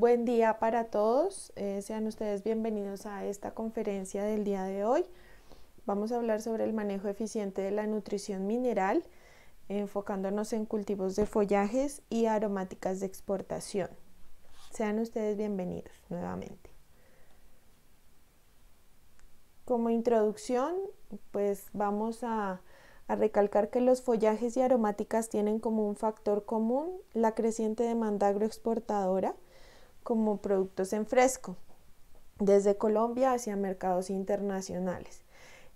Buen día para todos. Eh, sean ustedes bienvenidos a esta conferencia del día de hoy. Vamos a hablar sobre el manejo eficiente de la nutrición mineral, enfocándonos en cultivos de follajes y aromáticas de exportación. Sean ustedes bienvenidos nuevamente. Como introducción, pues vamos a recalcar que los follajes y aromáticas tienen como un factor común la creciente demanda agroexportadora como productos en fresco, desde Colombia hacia mercados internacionales.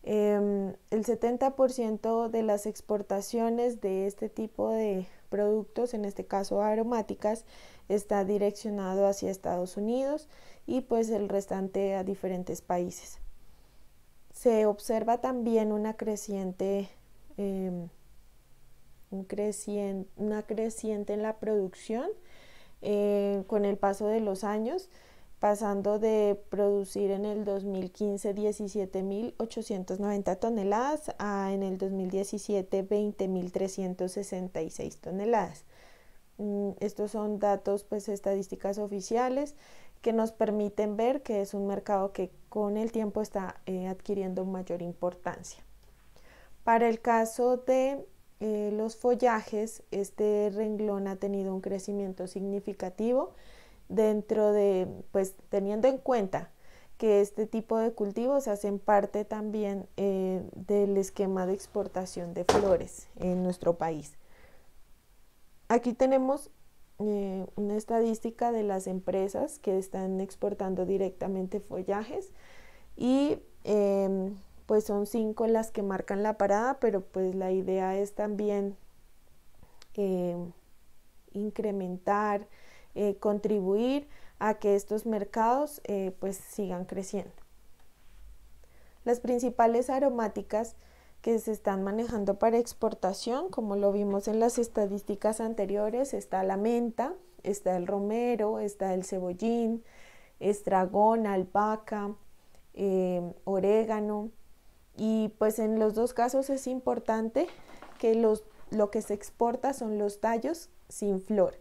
Em, el 70% de las exportaciones de este tipo de productos, en este caso aromáticas, está direccionado hacia Estados Unidos y pues el restante a diferentes países. Se observa también una creciente, em, una creciente en la producción eh, con el paso de los años, pasando de producir en el 2015 17.890 toneladas a en el 2017 20.366 toneladas. Mm, estos son datos, pues estadísticas oficiales que nos permiten ver que es un mercado que con el tiempo está eh, adquiriendo mayor importancia. Para el caso de eh, los follajes, este renglón ha tenido un crecimiento significativo dentro de, pues teniendo en cuenta que este tipo de cultivos hacen parte también eh, del esquema de exportación de flores en nuestro país. Aquí tenemos eh, una estadística de las empresas que están exportando directamente follajes y em, pues son cinco las que marcan la parada, pero pues la idea es también eh, incrementar, eh, contribuir a que estos mercados eh, pues sigan creciendo. Las principales aromáticas que se están manejando para exportación, como lo vimos en las estadísticas anteriores, está la menta, está el romero, está el cebollín, estragón, albahaca, orégano, y pues en los dos casos es importante que los, lo que se exporta son los tallos sin flor.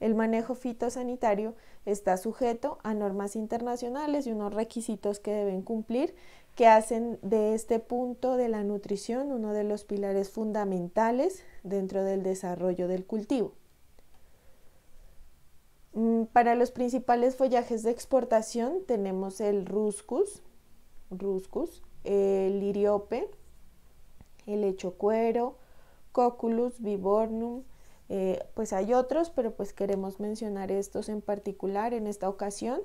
El manejo fitosanitario está sujeto a normas internacionales y unos requisitos que deben cumplir que hacen de este punto de la nutrición uno de los pilares fundamentales dentro del desarrollo del cultivo. Mm, para los principales follajes de exportación tenemos el ruscus, ruscus el liriope, el cuero, coculus vibornum, eh, pues hay otros, pero pues queremos mencionar estos en particular en esta ocasión.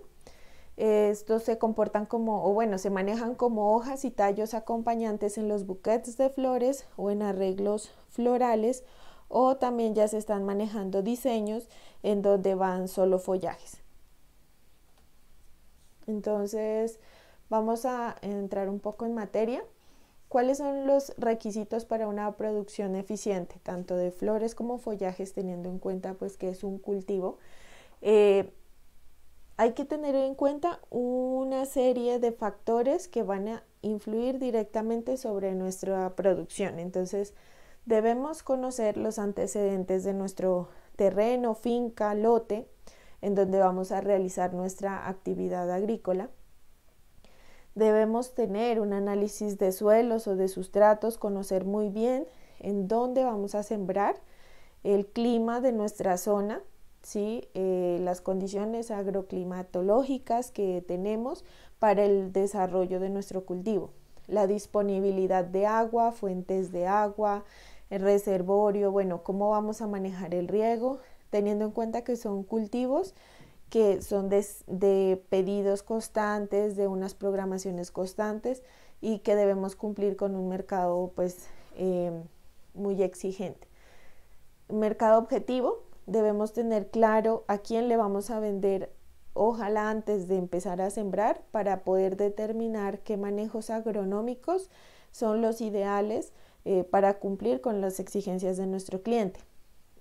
estos se comportan como, o bueno, se manejan como hojas y tallos acompañantes en los buquets de flores o en arreglos florales, o también ya se están manejando diseños en donde van solo follajes. Entonces, Vamos a entrar un poco en materia. ¿Cuáles son los requisitos para una producción eficiente, tanto de flores como follajes, teniendo en cuenta pues que es un cultivo? Eh, hay que tener en cuenta una serie de factores que van a influir directamente sobre nuestra producción. Entonces, debemos conocer los antecedentes de nuestro terreno, finca, lote, en donde vamos a realizar nuestra actividad agrícola. Debemos tener un análisis de suelos o de sustratos, conocer muy bien en dónde vamos a sembrar, el clima de nuestra zona, ¿sí? Eh, las condiciones agroclimatológicas que tenemos para el desarrollo de nuestro cultivo, la disponibilidad de agua, fuentes de agua, el reservorio, bueno, cómo vamos a manejar el riego, teniendo en cuenta que son cultivos que son de, pedidos constantes, de unas programaciones constantes y que debemos cumplir con un mercado pues em, muy exigente. Mercado objetivo, debemos tener claro a quién le vamos a vender, ojalá antes de empezar a sembrar, para poder determinar qué manejos agronómicos son los ideales eh, para cumplir con las exigencias de nuestro cliente.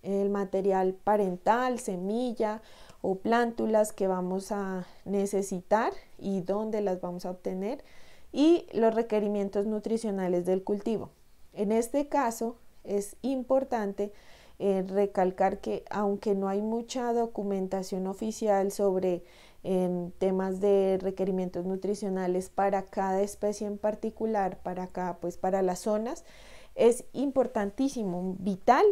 El material parental, semilla, o plántulas que vamos a necesitar y dónde las vamos a obtener y los requerimientos nutricionales del cultivo. En este caso es importante eh, recalcar que aunque no hay mucha documentación oficial sobre em, temas de requerimientos nutricionales para cada especie en particular, para cada pues para las zonas, es importantísimo, vital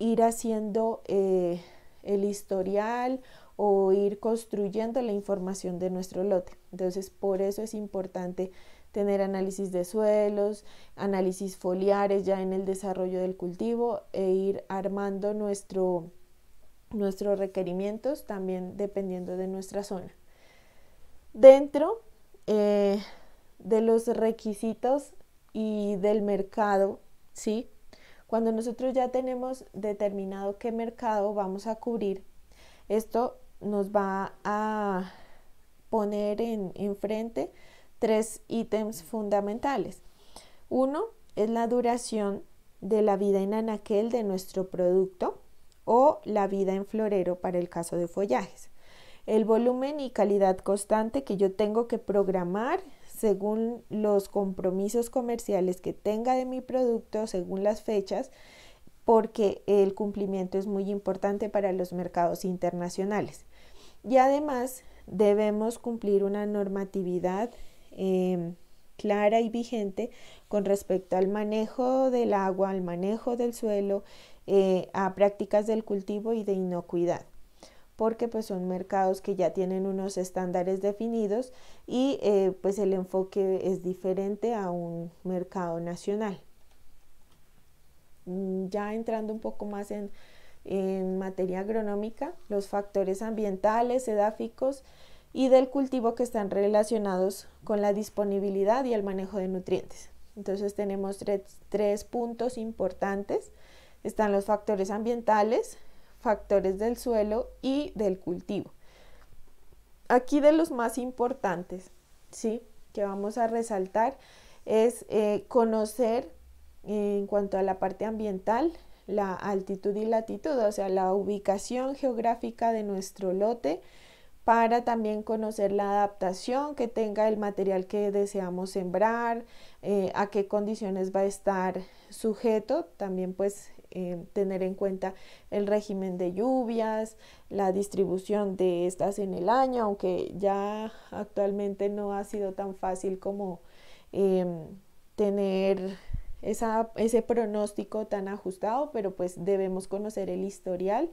ir haciendo eh, el historial o ir construyendo la información de nuestro lote. Entonces, por eso es importante tener análisis de suelos, análisis foliares ya en el desarrollo del cultivo e ir armando nuestro, nuestros requerimientos también dependiendo de nuestra zona. Dentro eh, de los requisitos y del mercado, ¿sí? Cuando nosotros ya tenemos determinado qué mercado vamos a cubrir, esto nos va a poner en, tres ítems fundamentales. Uno es la duración de la vida en anaquel de nuestro producto o la vida en florero para el caso de follajes. El volumen y calidad constante que yo tengo que programar según los compromisos comerciales que tenga de mi producto, según las fechas, porque el cumplimiento es muy importante para los mercados internacionales. Y además debemos cumplir una normatividad em, clara y vigente con respecto al manejo del agua, al manejo del suelo, eh, a prácticas del cultivo y de inocuidad porque pues son mercados que ya tienen unos estándares definidos y eh, pues el enfoque es diferente a un mercado nacional. Mm, ya entrando un poco más en, materia agronómica, los factores ambientales, edáficos y del cultivo que están relacionados con la disponibilidad y el manejo de nutrientes. Entonces tenemos tres puntos importantes. Están los factores ambientales, factores del suelo y del cultivo. Aquí de los más importantes, ¿sí? que vamos a resaltar es eh, conocer en cuanto a la parte ambiental, la altitud y latitud, o sea, la ubicación geográfica de nuestro lote para también conocer la adaptación que tenga el material que deseamos sembrar, eh, a qué condiciones va a estar sujeto, también pues eh, tener en cuenta el régimen de lluvias, la distribución de estas en el año, aunque ya actualmente no ha sido tan fácil como em, tener ese pronóstico tan ajustado, pero pues debemos conocer el historial,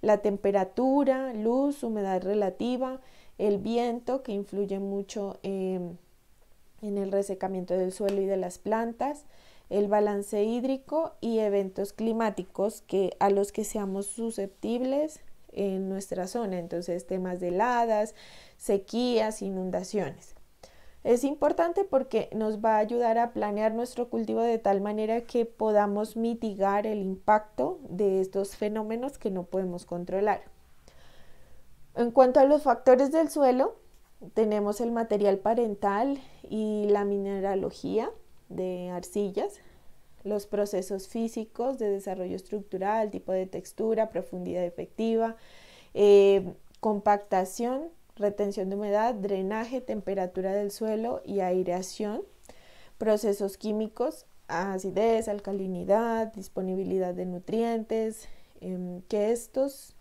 la temperatura, luz, humedad relativa, el viento que influye mucho em, en el resecamiento del suelo y de las plantas, el balance hídrico y eventos climáticos que, a los que seamos susceptibles en nuestra zona, entonces temas de heladas, sequías, inundaciones. Es importante porque nos va a ayudar a planear nuestro cultivo de tal manera que podamos mitigar el impacto de estos fenómenos que no podemos controlar. En cuanto a los factores del suelo, tenemos el material parental y la mineralogía, de arcillas, los procesos físicos de desarrollo estructural, tipo de textura, profundidad efectiva, eh, compactación, retención de humedad, drenaje, temperatura del suelo y aireación, procesos químicos, acidez, alcalinidad, disponibilidad de nutrientes, em, que estos,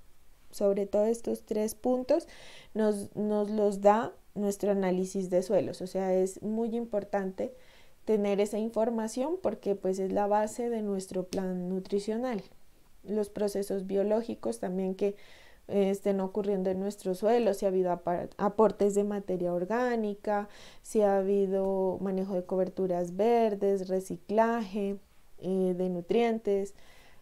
sobre todo estos tres puntos, nos, nos los da nuestro análisis de suelos. O sea, es muy importante tener esa información porque pues es la base de nuestro plan nutricional. Los procesos biológicos también que eh, estén ocurriendo en nuestro suelo, si ha habido aportes de materia orgánica, si ha habido manejo de coberturas verdes, reciclaje eh, de nutrientes,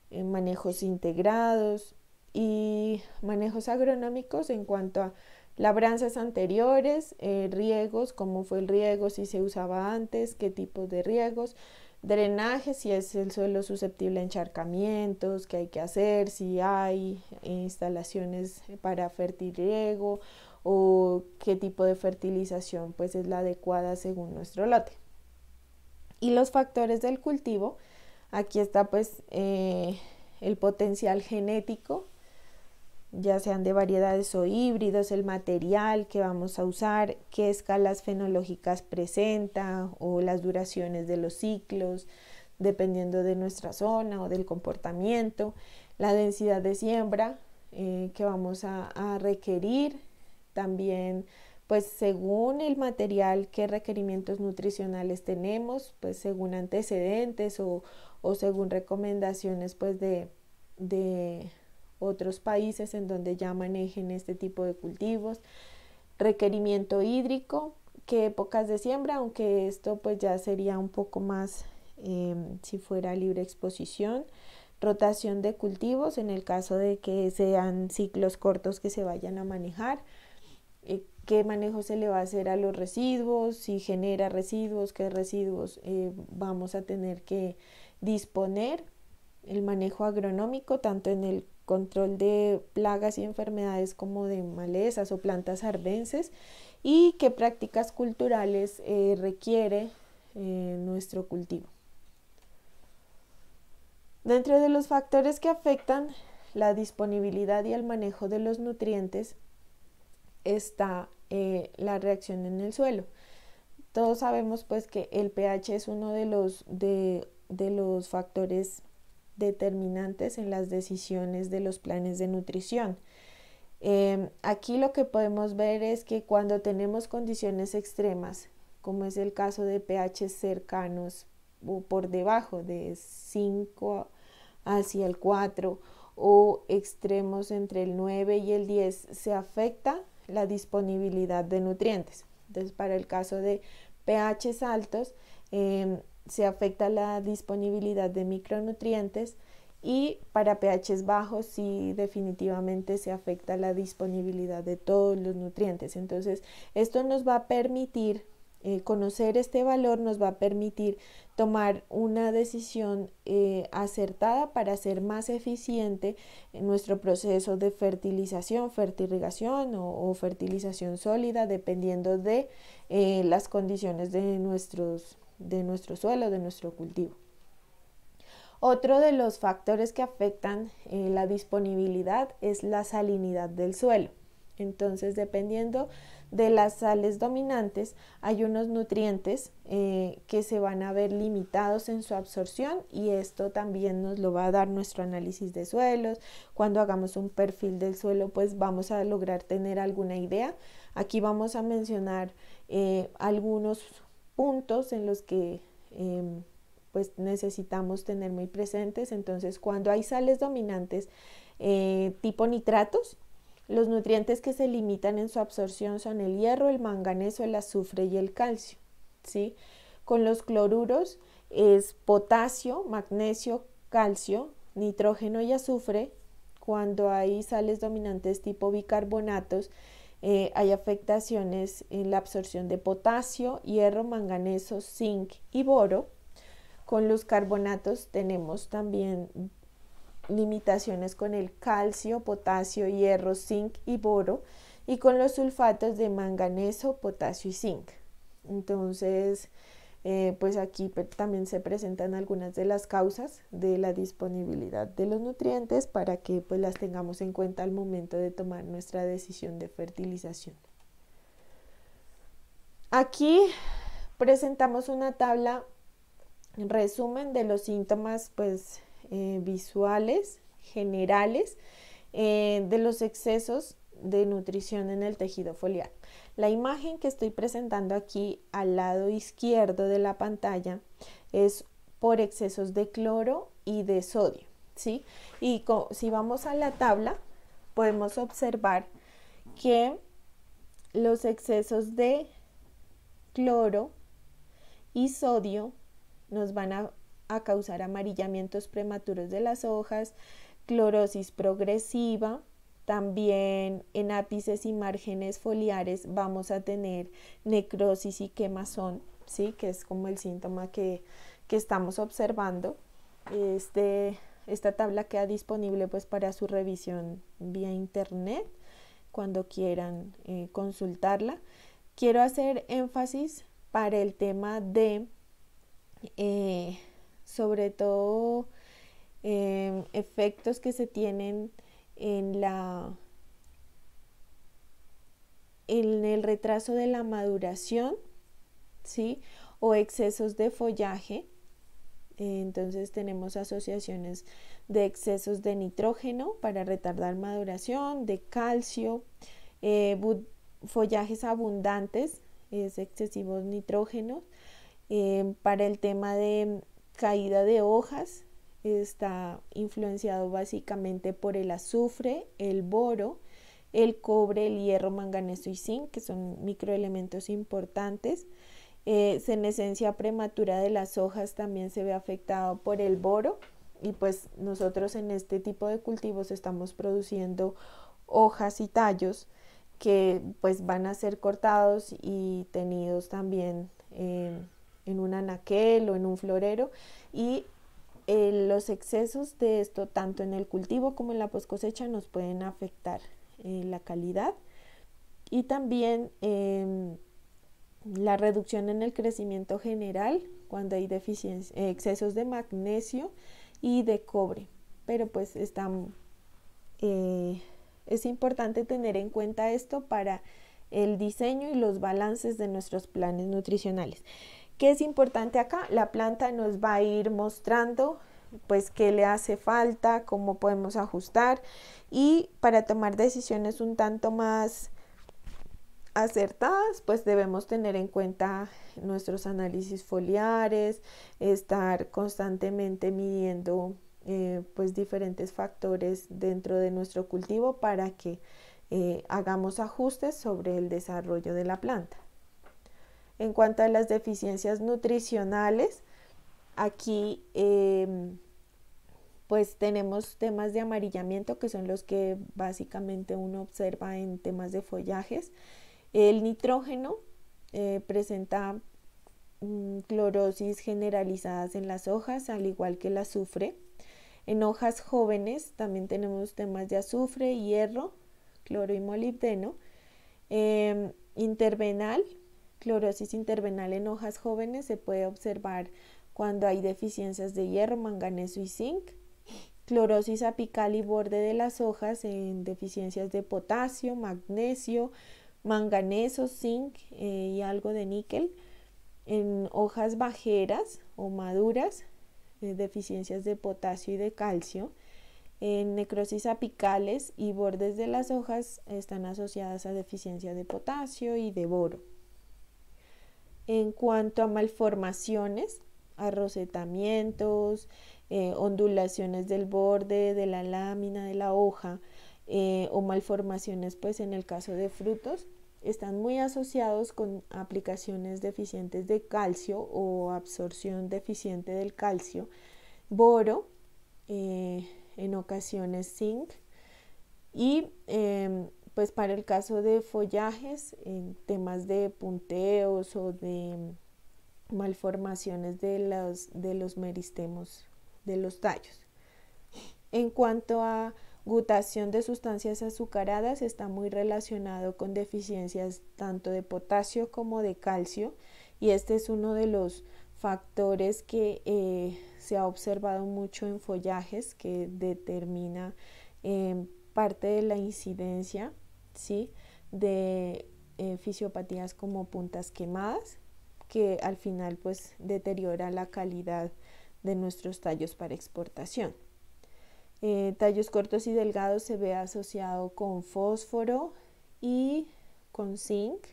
eh, manejos integrados y manejos agronómicos en cuanto a labranzas anteriores, eh, riegos, cómo fue el riego, si se usaba antes, qué tipos de riegos, drenaje, si es el suelo susceptible a encharcamientos, qué hay que hacer, si hay instalaciones para fertiliego o qué tipo de fertilización pues es la adecuada según nuestro lote. Y los factores del cultivo, aquí está pues eh, el potencial genético ya sean de variedades o híbridos, el material que vamos a usar, qué escalas fenológicas presenta o las duraciones de los ciclos, dependiendo de nuestra zona o del comportamiento, la densidad de siembra eh, que vamos a, requerir, también pues según el material, qué requerimientos nutricionales tenemos, pues según antecedentes o, según recomendaciones pues de, de otros países en donde ya manejen este tipo de cultivos. Requerimiento hídrico, qué épocas de siembra, aunque esto pues ya sería un poco más em, si fuera libre exposición. Rotación de cultivos en el caso de que sean ciclos cortos que se vayan a manejar. Eh, qué manejo se le va a hacer a los residuos, si genera residuos, qué residuos eh, vamos a tener que disponer, el manejo agronómico, tanto en el control de plagas y enfermedades como de malezas o plantas arbenses y qué prácticas culturales eh, requiere eh, nuestro cultivo. Dentro de los factores que afectan la disponibilidad y el manejo de los nutrientes está eh, la reacción en el suelo. Todos sabemos pues que el pH es uno de los, de, de los factores determinantes en las decisiones de los planes de nutrición. Em, aquí lo que podemos ver es que cuando tenemos condiciones extremas, como es el caso de pH cercanos o por debajo de 5 hacia el 4 o extremos entre el 9 y el 10, se afecta la disponibilidad de nutrientes. Entonces, para el caso de ph altos, em, se afecta la disponibilidad de micronutrientes y para pHs bajos sí definitivamente se afecta la disponibilidad de todos los nutrientes. Entonces, esto nos va a permitir eh, conocer este valor, nos va a permitir tomar una decisión eh, acertada para ser más eficiente en nuestro proceso de fertilización, fertirrigación o, fertilización sólida, dependiendo de eh, las condiciones de nuestros de nuestro suelo, de nuestro cultivo. Otro de los factores que afectan eh, la disponibilidad es la salinidad del suelo. Entonces, dependiendo de las sales dominantes, hay unos nutrientes eh, que se van a ver limitados en su absorción y esto también nos lo va a dar nuestro análisis de suelos. Cuando hagamos un perfil del suelo, pues vamos a lograr tener alguna idea. Aquí vamos a mencionar eh, algunos puntos en los que em, pues, necesitamos tener muy presentes. Entonces, cuando hay sales dominantes eh, tipo nitratos, los nutrientes que se limitan en su absorción son el hierro, el manganeso, el azufre y el calcio. Con los cloruros es potasio, magnesio, calcio, nitrógeno y azufre. Cuando hay sales dominantes tipo bicarbonatos, eh, hay afectaciones en la absorción de potasio, hierro, manganeso, zinc y boro. Con los carbonatos tenemos también limitaciones con el calcio, potasio, hierro, zinc y boro y con los sulfatos de manganeso, potasio y zinc. Entonces, eh, pues aquí también se presentan algunas de las causas de la disponibilidad de los nutrientes para que pues las tengamos en cuenta al momento de tomar nuestra decisión de fertilización. Aquí presentamos una tabla resumen de los síntomas pues eh, visuales generales eh, de los excesos de nutrición en el tejido foliar. La imagen que estoy presentando aquí al lado izquierdo de la pantalla es por excesos de cloro y de sodio. ¿sí? Y si vamos a la tabla, podemos observar que los excesos de cloro y sodio nos van a causar amarillamientos prematuros de las hojas, clorosis progresiva, también en ápices y márgenes foliares vamos a tener necrosis y quemazón, ¿sí? que es como el síntoma que, estamos observando. Este, esta tabla queda disponible pues, para su revisión vía internet cuando quieran eh, consultarla. Quiero hacer énfasis para el tema de, eh, sobre todo, em, efectos que se tienen en la en el retraso de la maduración, O excesos de follaje. Entonces tenemos asociaciones de excesos de nitrógeno para retardar maduración, de calcio, eh, follajes abundantes, es excesivos nitrógenos, eh, para el tema de caída de hojas, está influenciado básicamente por el azufre, el boro, el cobre, el hierro, manganeso y zinc, que son microelementos importantes. Eh, senescencia prematura de las hojas también se ve afectado por el boro y pues nosotros en este tipo de cultivos estamos produciendo hojas y tallos que pues van a ser cortados y tenidos también eh, en un anaquel o en un florero y eh, los excesos de esto, tanto en el cultivo como en la poscosecha, nos pueden afectar eh, la calidad y también em, la reducción en el crecimiento general cuando hay deficiencia, eh, excesos de magnesio y de cobre. Pero pues están es importante tener en cuenta esto para el diseño y los balances de nuestros planes nutricionales. ¿Qué es importante acá? La planta nos va a ir mostrando pues qué le hace falta, cómo podemos ajustar y para tomar decisiones un tanto más acertadas, pues debemos tener en cuenta nuestros análisis foliares, estar constantemente midiendo eh, pues diferentes factores dentro de nuestro cultivo para que eh, hagamos ajustes sobre el desarrollo de la planta. En cuanto a las deficiencias nutricionales, aquí em, pues tenemos temas de amarillamiento que son los que básicamente uno observa en temas de follajes. El nitrógeno eh, presenta mm, clorosis generalizadas en las hojas, al igual que el azufre. En hojas jóvenes también tenemos temas de azufre, hierro, cloro y molibdeno. Em, intervenal Clorosis intervenal en hojas jóvenes se puede observar cuando hay deficiencias de hierro, manganeso y zinc. Clorosis apical y borde de las hojas en deficiencias de potasio, magnesio, manganeso, zinc eh, y algo de níquel. En hojas bajeras o maduras, eh, deficiencias de potasio y de calcio. En necrosis apicales y bordes de las hojas están asociadas a deficiencias de potasio y de boro en cuanto a malformaciones, arrocetamientos, eh, ondulaciones del borde, de la lámina, de la hoja eh, o malformaciones pues en el caso de frutos, están muy asociados con aplicaciones deficientes de calcio o absorción deficiente del calcio, boro, eh, en ocasiones zinc y em, pues para el caso de follajes, en temas de punteos o de malformaciones de los, meristemos de los tallos. En cuanto a gutación de sustancias azucaradas, está muy relacionado con deficiencias tanto de potasio como de calcio y este es uno de los factores que eh, se ha observado mucho en follajes que determina eh, parte de la incidencia de eh, fisiopatías como puntas quemadas, que al final pues deteriora la calidad de nuestros tallos para exportación. Eh, tallos cortos y delgados se ve asociado con fósforo y con zinc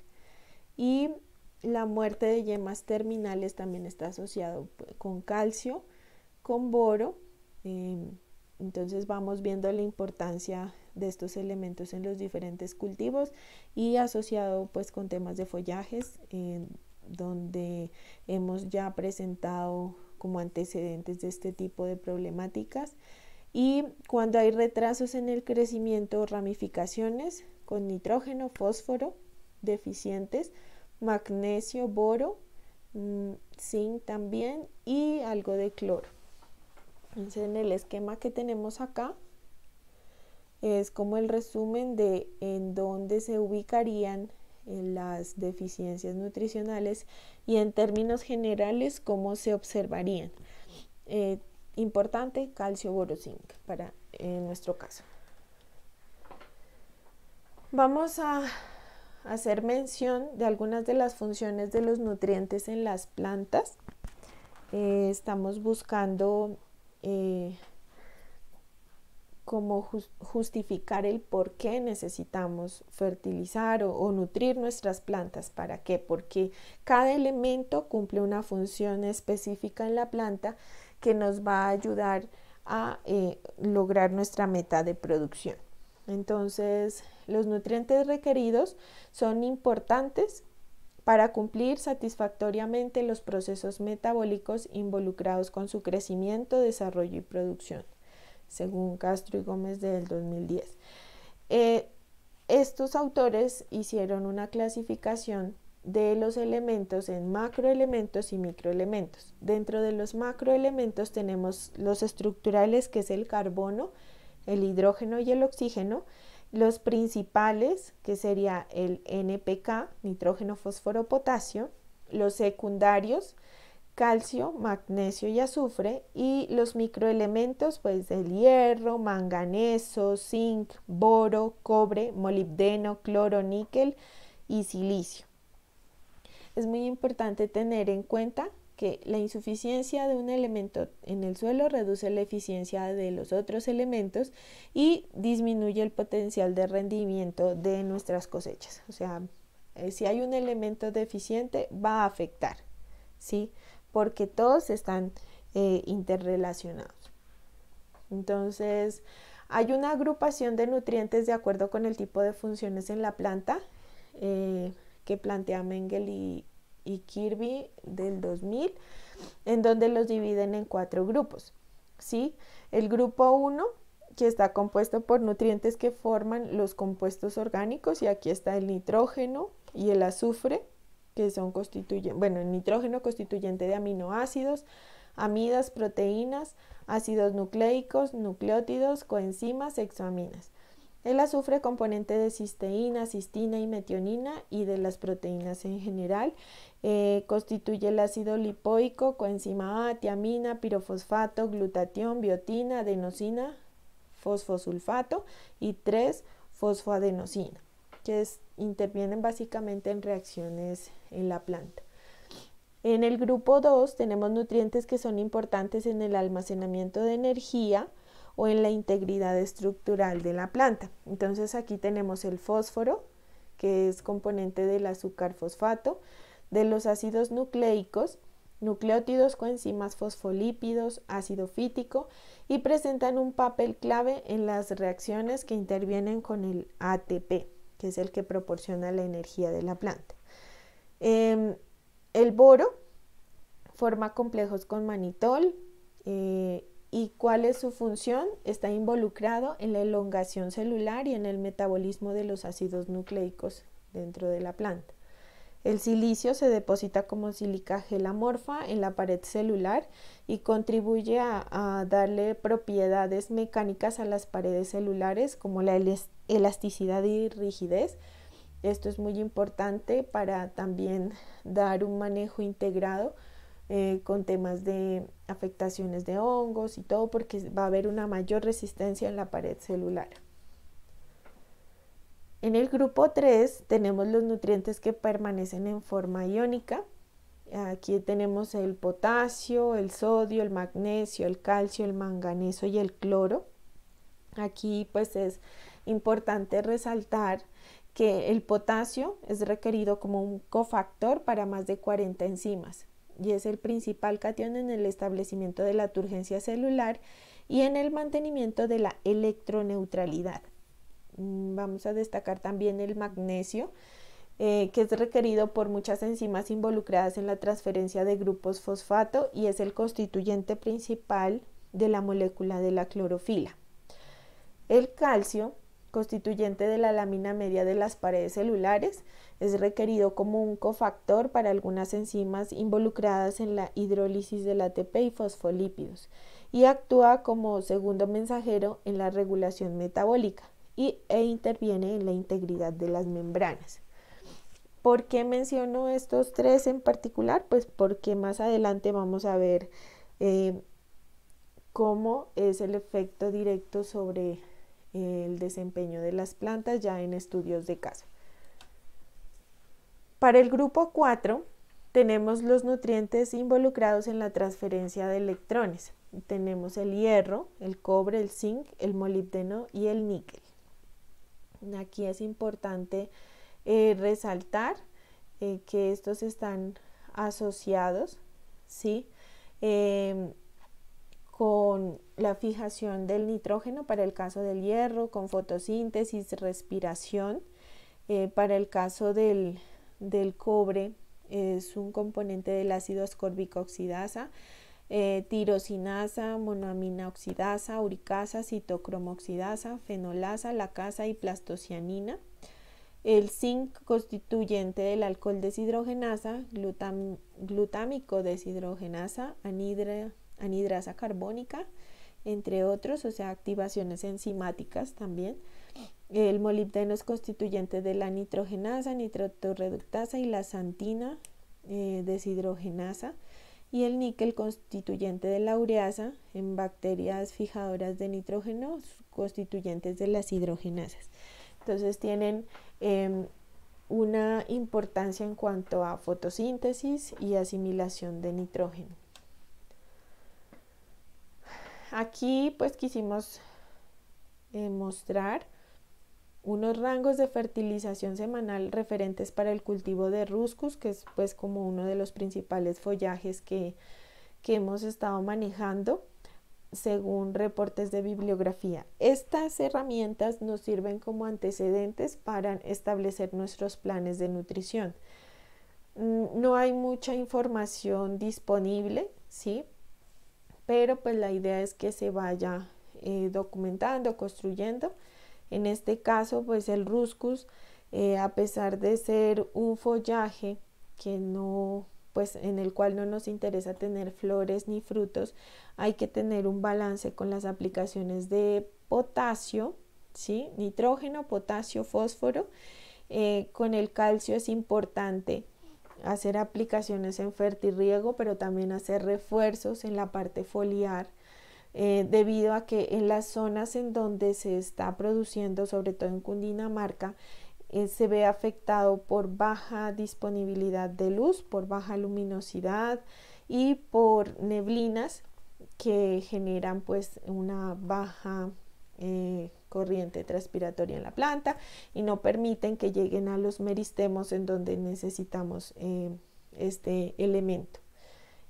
y la muerte de yemas terminales también está asociado pues, con calcio, con boro. Em, entonces vamos viendo la importancia de estos elementos en los diferentes cultivos y asociado pues con temas de follajes donde hemos ya presentado como antecedentes de este tipo de problemáticas y cuando hay retrasos en el crecimiento ramificaciones con nitrógeno, fósforo deficientes, magnesio, boro, mm, zinc también y algo de cloro. Entonces en el esquema que tenemos acá es como el resumen de en dónde se ubicarían eh, las deficiencias nutricionales y en términos generales cómo se observarían. Eh, importante calcio zinc para nuestro caso. Vamos a hacer mención de algunas de las funciones de los nutrientes en las plantas. Eh, estamos buscando como justificar el por qué necesitamos fertilizar o, nutrir nuestras plantas. ¿Para qué? Porque cada elemento cumple una función específica en la planta que nos va a ayudar a eh, lograr nuestra meta de producción. Entonces, los nutrientes requeridos son importantes para cumplir satisfactoriamente los procesos metabólicos involucrados con su crecimiento, desarrollo y producción según Castro y Gómez del 2010. Eh, estos autores hicieron una clasificación de los elementos en macroelementos y microelementos. Dentro de los macroelementos tenemos los estructurales, que es el carbono, el hidrógeno y el oxígeno, los principales, que sería el NPK, nitrógeno, fósforo, potasio, los secundarios, calcio, magnesio y azufre y los microelementos pues el hierro, manganeso, zinc, boro, cobre, molibdeno, cloro, níquel y silicio. Es muy importante tener en cuenta que la insuficiencia de un elemento en el suelo reduce la eficiencia de los otros elementos y disminuye el potencial de rendimiento de nuestras cosechas. O sea, eh, si hay un elemento deficiente va a afectar, ¿sí? porque todos están eh, interrelacionados. Entonces, hay una agrupación de nutrientes de acuerdo con el tipo de funciones en la planta eh, que plantea Mengel y, Kirby del 2000, en donde los dividen en cuatro grupos. ¿sí? El grupo 1, que está compuesto por nutrientes que forman los compuestos orgánicos, y aquí está el nitrógeno y el azufre que son constituyentes, bueno, el nitrógeno constituyente de aminoácidos, amidas, proteínas, ácidos nucleicos, nucleótidos, coenzimas, exoaminas. El azufre componente de cisteína, cistina y metionina y de las proteínas en general eh, constituye el ácido lipoico, coenzima A, tiamina, pirofosfato, glutatión, biotina, adenosina, fosfosulfato y 3 fosfoadenosina, que es intervienen básicamente en reacciones en la planta. En el grupo 2 tenemos nutrientes que son importantes en el almacenamiento de energía o en la integridad estructural de la planta. Entonces aquí tenemos el fósforo, que es componente del azúcar fosfato, de los ácidos nucleicos, nucleótidos, coenzimas fosfolípidos, ácido fítico y presentan un papel clave en las reacciones que intervienen con el ATP que es el que proporciona la energía de la planta. Em, el boro forma complejos con manitol eh, y cuál es su función. Está involucrado en la elongación celular y en el metabolismo de los ácidos nucleicos dentro de la planta. El silicio se deposita como silica gel amorfa en la pared celular y contribuye a, darle propiedades mecánicas a las paredes celulares como la elasticidad y rigidez. Esto es muy importante para también dar un manejo integrado eh, con temas de afectaciones de hongos y todo porque va a haber una mayor resistencia en la pared celular. En el grupo 3 tenemos los nutrientes que permanecen en forma iónica. Aquí tenemos el potasio, el sodio, el magnesio, el calcio, el manganeso y el cloro. Aquí pues es importante resaltar que el potasio es requerido como un cofactor para más de 40 enzimas y es el principal cation en el establecimiento de la turgencia celular y en el mantenimiento de la electroneutralidad. Mm, vamos a destacar también el magnesio, eh, que es requerido por muchas enzimas involucradas en la transferencia de grupos fosfato y es el constituyente principal de la molécula de la clorofila. El calcio, constituyente de la lámina media de las paredes celulares, es requerido como un cofactor para algunas enzimas involucradas en la hidrólisis del ATP y fosfolípidos y actúa como segundo mensajero en la regulación metabólica y, e interviene en la integridad de las membranas. ¿Por qué menciono estos tres en particular? Pues porque más adelante vamos a ver eh, cómo es el efecto directo sobre eh, el desempeño de las plantas ya en estudios de caso. Para el grupo 4 tenemos los nutrientes involucrados en la transferencia de electrones. Tenemos el hierro, el cobre, el zinc, el molibdeno y el níquel. Aquí es importante eh, resaltar eh, que estos están asociados, em, con la fijación del nitrógeno para el caso del hierro, con fotosíntesis, respiración. Eh, para el caso del, del cobre, es un componente del ácido ascórbico oxidasa eh, tirosinasa, monoamina oxidasa, uricasa, citocromoxidasa, fenolasa, lacasa y plastocianina. El zinc constituyente del alcohol deshidrogenasa, glutámico deshidrogenasa, anhidra, anhidrasa carbónica, entre otros, o sea, activaciones enzimáticas también. El molibdeno es constituyente de la nitrogenasa, nitrotorreductasa y la santina eh, deshidrogenasa y el níquel constituyente de la ureasa en bacterias fijadoras de nitrógeno constituyentes de las hidrogenasas. Entonces tienen em, una importancia en cuanto a fotosíntesis y asimilación de nitrógeno. Aquí pues quisimos eh, mostrar unos rangos de fertilización semanal referentes para el cultivo de ruscus, que es pues como uno de los principales follajes que, hemos estado manejando según reportes de bibliografía. Estas herramientas nos sirven como antecedentes para establecer nuestros planes de nutrición. Mm, no hay mucha información disponible, ¿sí? Pero pues la idea es que se vaya eh, documentando, construyendo en este caso, pues el ruscus, eh, a pesar de ser un follaje que no, pues, en el cual no nos interesa tener flores ni frutos, hay que tener un balance con las aplicaciones de potasio, ¿sí? Nitrógeno, potasio, fósforo. Eh, con el calcio es importante hacer aplicaciones en fertirriego, pero también hacer refuerzos en la parte foliar eh, debido a que en las zonas en donde se está produciendo, sobre todo en Cundinamarca, eh, se ve afectado por baja disponibilidad de luz, por baja luminosidad y por neblinas que generan pues una baja eh, corriente transpiratoria en la planta y no permiten que lleguen a los meristemos en donde necesitamos este elemento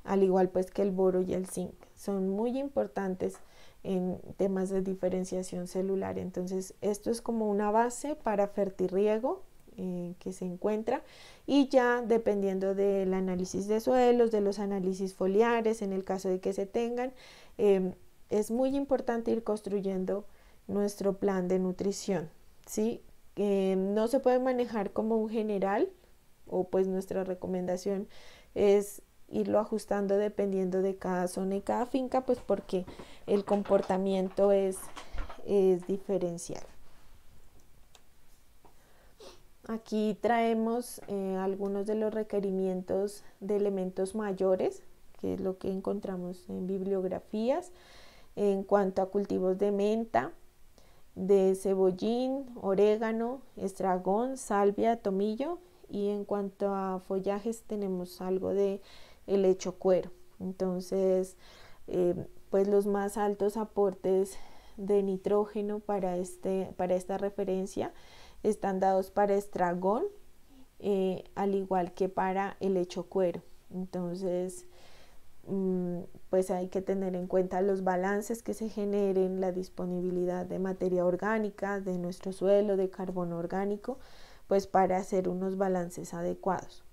al igual pues que el boro y el zinc. Son muy importantes en temas de diferenciación celular. Entonces, esto es como una base para fertirriego eh, que se encuentra y ya dependiendo del análisis de suelos, de los análisis foliares, en el caso de que se tengan, em, es muy importante ir construyendo nuestro plan de nutrición. ¿sí? Em, no se puede manejar como un general o pues nuestra recomendación es irlo ajustando dependiendo de cada zona y cada finca, pues porque el comportamiento es, es diferencial. Aquí traemos eh, algunos de los requerimientos de elementos mayores, que es lo que encontramos en bibliografías, en cuanto a cultivos de menta, de cebollín, orégano, estragón, salvia, tomillo y en cuanto a follajes tenemos algo de el hecho cuero. Entonces, eh, pues los más altos aportes de nitrógeno para, este, para esta referencia están dados para estragón, eh, al igual que para el hecho cuero. Entonces, mm, pues hay que tener en cuenta los balances que se generen, la disponibilidad de materia orgánica, de nuestro suelo, de carbono orgánico, pues para hacer unos balances adecuados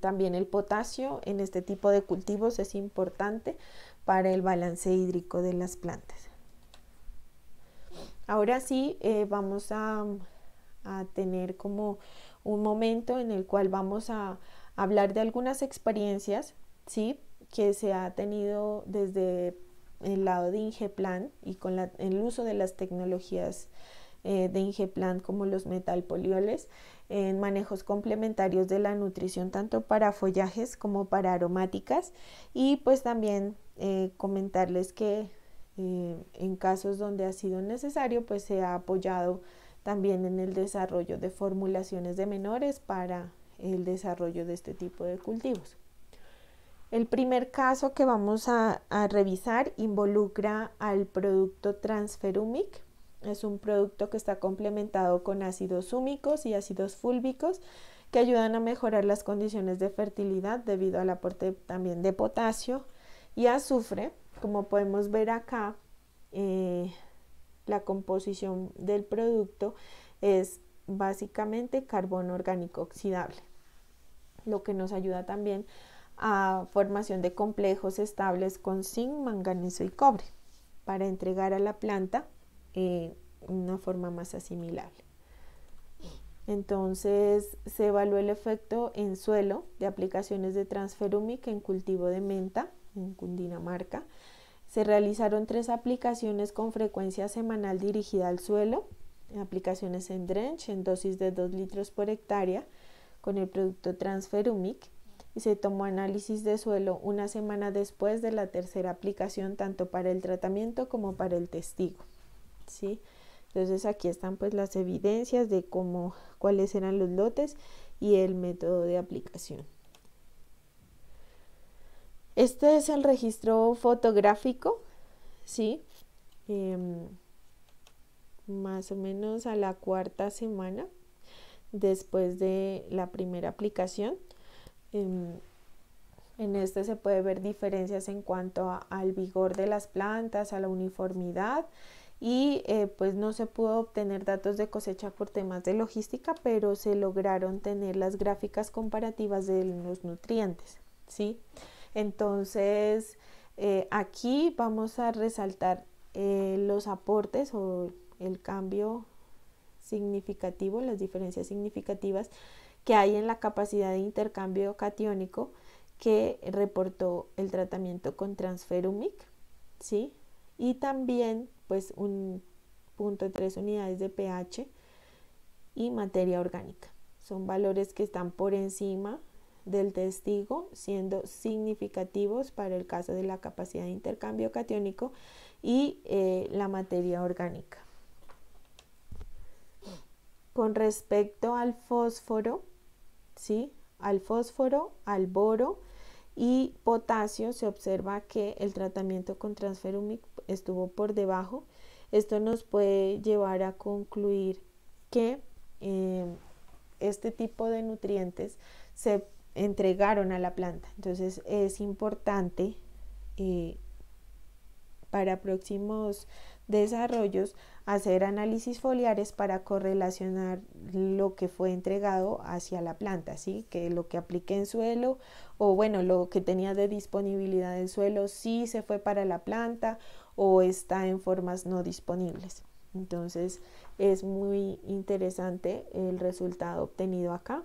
también el potasio en este tipo de cultivos es importante para el balance hídrico de las plantas. Ahora sí, eh, vamos a, tener como un momento en el cual vamos a hablar de algunas experiencias, Que se ha tenido desde el lado de Ingeplan y con el uso de las tecnologías eh, de Ingeplan como los metalpolioles en manejos complementarios de la nutrición tanto para follajes como para aromáticas y pues también eh, comentarles que eh, en casos donde ha sido necesario pues se ha apoyado también en el desarrollo de formulaciones de menores para el desarrollo de este tipo de cultivos. El primer caso que vamos a, a revisar involucra al producto transferumic es un producto que está complementado con ácidos húmicos y ácidos fúlbicos que ayudan a mejorar las condiciones de fertilidad debido al aporte también de potasio y azufre. Como podemos ver acá, eh, la composición del producto es básicamente carbono orgánico oxidable, lo que nos ayuda también a formación de complejos estables con zinc, manganeso y cobre para entregar a la planta en eh, una forma más asimilable. Entonces se evaluó el efecto en suelo de aplicaciones de transferumic en cultivo de menta en Cundinamarca. Se realizaron tres aplicaciones con frecuencia semanal dirigida al suelo, aplicaciones en drench en dosis de 2 litros por hectárea con el producto transferumic y se tomó análisis de suelo una semana después de la tercera aplicación tanto para el tratamiento como para el testigo. Entonces aquí están pues las evidencias de cómo, cuáles eran los lotes y el método de aplicación. Este es el registro fotográfico, ¿sí? Em, más o menos a la cuarta semana después de la primera aplicación. Em, en este se puede ver diferencias en cuanto al vigor de las plantas, a la uniformidad y eh, pues no se pudo obtener datos de cosecha por temas de logística, pero se lograron tener las gráficas comparativas de los nutrientes, ¿sí? Entonces, eh, aquí vamos a resaltar eh, los aportes o el cambio significativo, las diferencias significativas que hay en la capacidad de intercambio catiónico que reportó el tratamiento con transferumic, ¿sí? Y también pues un punto tres unidades de pH y materia orgánica. Son valores que están por encima del testigo, siendo significativos para el caso de la capacidad de intercambio catiónico y eh, la materia orgánica. Con respecto al fósforo, ¿sí? al fósforo, al boro y potasio, se observa que el tratamiento con transferumic estuvo por debajo. Esto nos puede llevar a concluir que eh, este tipo de nutrientes se entregaron a la planta. Entonces es importante eh, para próximos desarrollos hacer análisis foliares para correlacionar lo que fue entregado hacia la planta, así que lo que apliqué en suelo o bueno, lo que tenía de disponibilidad en suelo sí se fue para la planta o está en formas no disponibles. Entonces es muy interesante el resultado obtenido acá.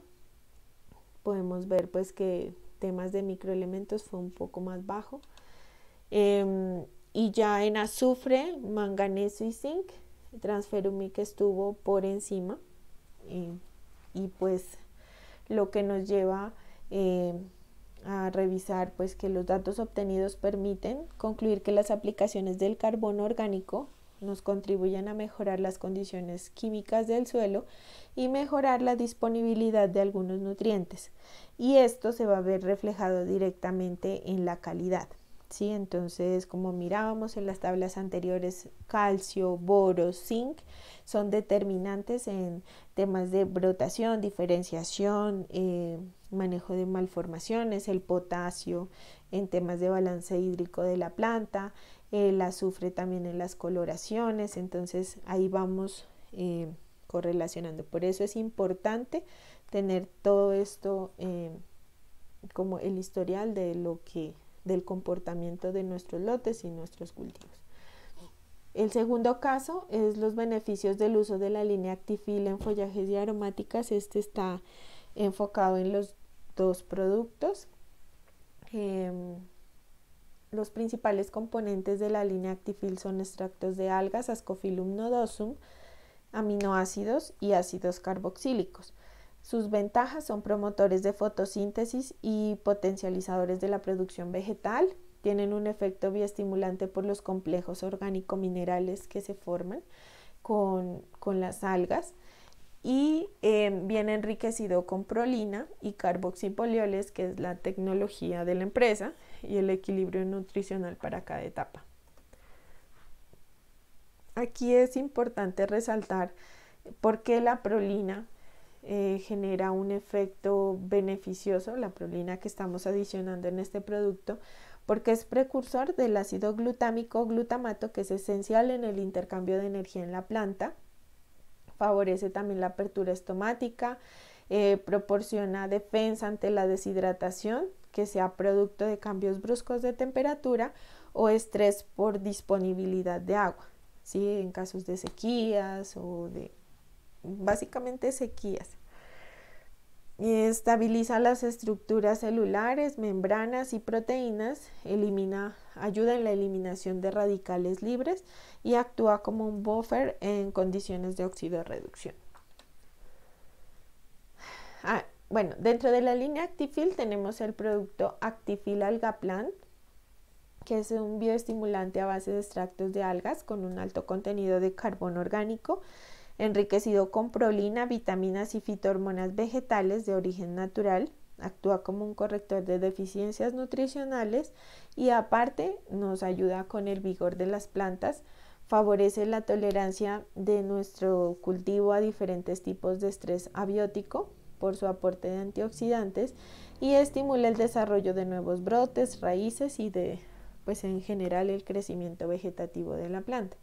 Podemos ver pues que temas de microelementos fue un poco más bajo. Em, y ya en azufre, manganeso y zinc, transferumic estuvo por encima. Eh, y pues lo que nos lleva eh, a revisar pues que los datos obtenidos permiten concluir que las aplicaciones del carbono orgánico nos contribuyen a mejorar las condiciones químicas del suelo y mejorar la disponibilidad de algunos nutrientes. Y esto se va a ver reflejado directamente en la calidad. ¿sí? Entonces, como mirábamos en las tablas anteriores, calcio, boro, zinc son determinantes en temas de brotación, diferenciación, eh, manejo de malformaciones, el potasio en temas de balance hídrico de la planta, el azufre también en las coloraciones, entonces ahí vamos eh, correlacionando. Por eso es importante tener todo esto eh, como el historial de lo que, del comportamiento de nuestros lotes y nuestros cultivos. El segundo caso es los beneficios del uso de la línea Actifil en follajes y aromáticas. Este está enfocado en los dos productos. Em, los principales componentes de la línea Actifil son extractos de algas, ascofilum nodosum, aminoácidos y ácidos carboxílicos. Sus ventajas son promotores de fotosíntesis y potencializadores de la producción vegetal. Tienen un efecto bioestimulante por los complejos orgánico-minerales que se forman con las algas y em, viene enriquecido con prolina y carboxipolioles, que es la tecnología de la empresa y el equilibrio nutricional para cada etapa. Aquí es importante resaltar por qué la prolina eh, genera un efecto beneficioso, la prolina que estamos adicionando en este producto, porque es precursor del ácido glutámico glutamato que es esencial en el intercambio de energía en la planta favorece también la apertura estomática, eh, proporciona defensa ante la deshidratación, que sea producto de cambios bruscos de temperatura o estrés por disponibilidad de agua, en casos de sequías o de básicamente sequías. Estabiliza las estructuras celulares, membranas y proteínas, elimina, ayuda en la eliminación de radicales libres y actúa como un buffer en condiciones de óxido reducción ah, bueno, dentro de la línea Actifil tenemos el producto Actifil Algaplan, que es un bioestimulante a base de extractos de algas con un alto contenido de carbono orgánico enriquecido con prolina, vitaminas y fitohormonas vegetales de origen natural. Actúa como un corrector de deficiencias nutricionales y aparte nos ayuda con el vigor de las plantas, favorece la tolerancia de nuestro cultivo a diferentes tipos de estrés abiótico por su aporte de antioxidantes y estimula el desarrollo de nuevos brotes, raíces y de pues en general el crecimiento vegetativo de la planta.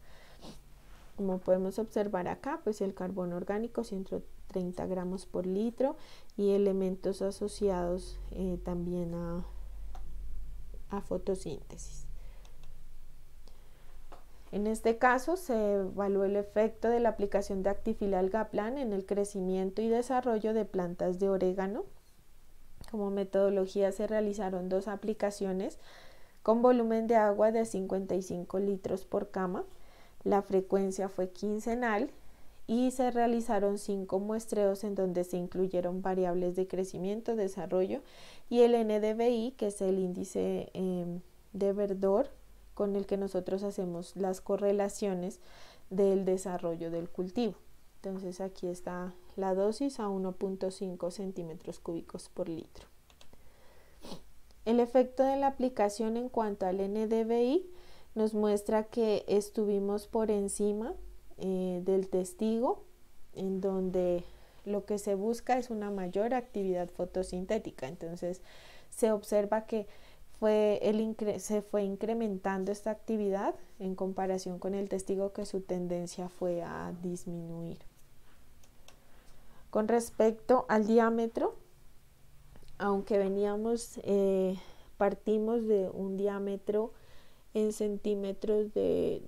Como podemos observar acá, pues el carbono orgánico 130 gramos por litro y elementos asociados eh, también a, a fotosíntesis. En este caso se evaluó el efecto de la aplicación de Actifilal Algaplan en el crecimiento y desarrollo de plantas de orégano. Como metodología se realizaron dos aplicaciones con volumen de agua de 55 litros por cama. La frecuencia fue quincenal y se realizaron cinco muestreos en donde se incluyeron variables de crecimiento, desarrollo y el NDBI, que es el índice em, de verdor con el que nosotros hacemos las correlaciones del desarrollo del cultivo. Entonces aquí está la dosis a 1.5 centímetros cúbicos por litro. El efecto de la aplicación en cuanto al NDBI nos muestra que estuvimos por encima eh, del testigo, en donde lo que se busca es una mayor actividad fotosintética. Entonces se observa que fue el se fue incrementando esta actividad en comparación con el testigo que su tendencia fue a disminuir. Con respecto al diámetro, aunque veníamos, eh, partimos de un diámetro en centímetros de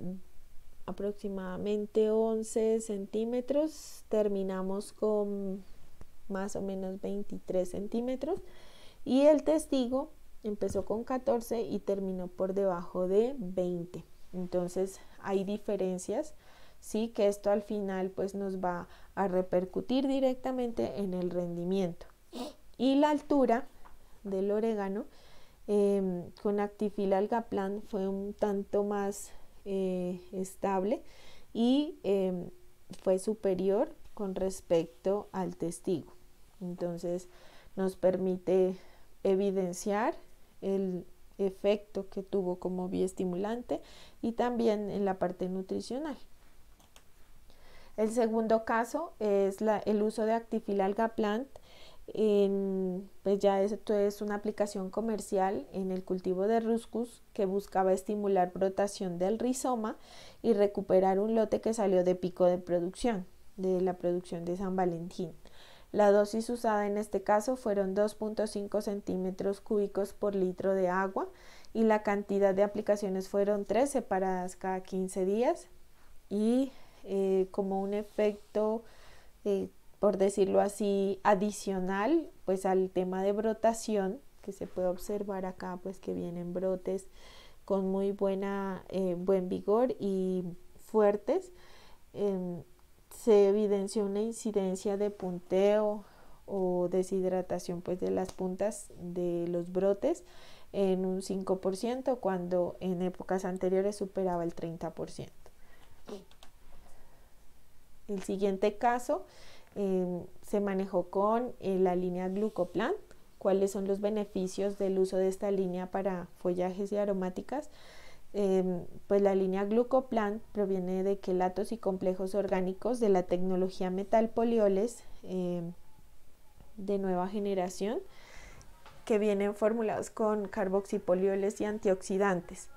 aproximadamente 11 centímetros terminamos con más o menos 23 centímetros y el testigo empezó con 14 y terminó por debajo de 20 entonces hay diferencias sí que esto al final pues nos va a repercutir directamente en el rendimiento y la altura del orégano Em, con Actifil Algaplan fue un tanto más eh, estable y em, fue superior con respecto al testigo. Entonces nos permite evidenciar el efecto que tuvo como bioestimulante y también en la parte nutricional. El segundo caso es el uso de Actifil Algaplant pues ya esto es una aplicación comercial en el cultivo de ruscus que buscaba estimular brotación del rizoma y recuperar un lote que salió de pico de producción, de la producción de San Valentín. La dosis usada en este caso fueron 2.5 centímetros cúbicos por litro de agua y la cantidad de aplicaciones fueron 13 separadas cada 15 días y eh, como un efecto eh, por decirlo así, adicional pues al tema de brotación que se puede observar acá, pues que vienen brotes con muy buena, eh, buen vigor y fuertes. Em, se evidenció una incidencia de punteo o deshidratación pues de las puntas de los brotes en un 5% cuando en épocas anteriores superaba el 30%. El siguiente caso Em, se manejó con eh, la línea Glucoplan, cuáles son los beneficios del uso de esta línea para follajes y aromáticas. Em, pues la línea Glucoplan proviene de quelatos y complejos orgánicos de la tecnología metal polioles em, de nueva generación que vienen formulados con carboxipolioles y antioxidantes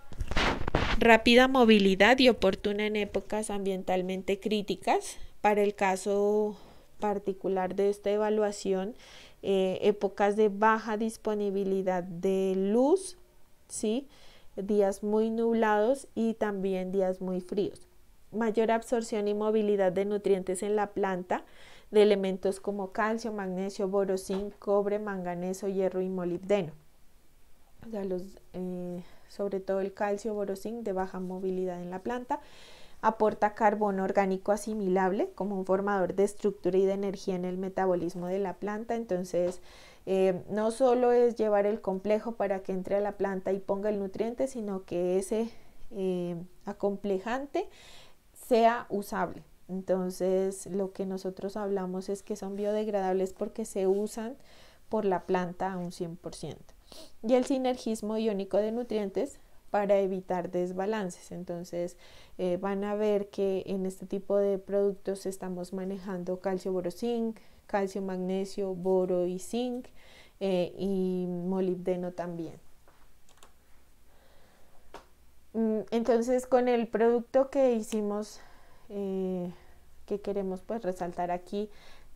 rápida movilidad y oportuna en épocas ambientalmente críticas. Para el caso particular de esta evaluación, eh, épocas de baja disponibilidad de luz, ¿sí? días muy nublados y también días muy fríos. Mayor absorción y movilidad de nutrientes en la planta, de elementos como calcio, magnesio, borosín, cobre, manganeso, hierro y molibdeno. Eh, sobre todo el calcio, borosín de baja movilidad en la planta aporta carbono orgánico asimilable como un formador de estructura y de energía en el metabolismo de la planta. Entonces, eh, no solo es llevar el complejo para que entre a la planta y ponga el nutriente, sino que ese eh, acomplejante sea usable. Entonces, lo que nosotros hablamos es que son biodegradables porque se usan por la planta a un 100%. Y el sinergismo iónico de nutrientes para evitar desbalances. Entonces eh, van a ver que en este tipo de productos estamos manejando calcio boro zinc calcio magnesio, boro y zinc eh, y molibdeno también. Mm, entonces con el producto que hicimos, eh, que queremos pues resaltar aquí,